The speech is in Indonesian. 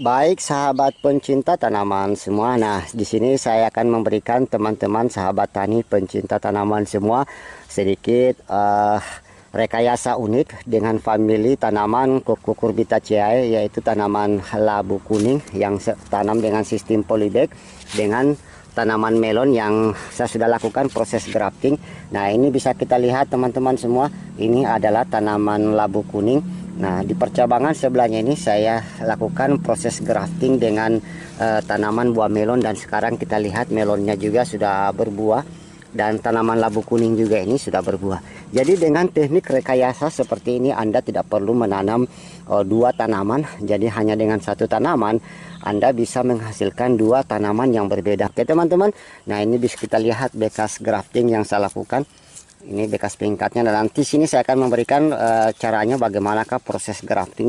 Baik sahabat pencinta tanaman semua. Nah, di sini saya akan memberikan teman-teman sahabat tani pencinta tanaman semua sedikit uh, rekayasa unik dengan famili tanaman Cucurbitaceae yaitu tanaman labu kuning yang tanam dengan sistem polybag dengan tanaman melon yang saya sudah lakukan proses grafting. Nah, ini bisa kita lihat teman-teman semua, ini adalah tanaman labu kuning Nah di percabangan sebelahnya ini saya lakukan proses grafting dengan uh, tanaman buah melon dan sekarang kita lihat melonnya juga sudah berbuah dan tanaman labu kuning juga ini sudah berbuah. Jadi dengan teknik rekayasa seperti ini Anda tidak perlu menanam uh, dua tanaman. Jadi hanya dengan satu tanaman Anda bisa menghasilkan dua tanaman yang berbeda. Oke teman-teman. Nah ini bisa kita lihat bekas grafting yang saya lakukan ini bekas pingkatnya dan nanti sini saya akan memberikan uh, caranya bagaimanakah proses grafting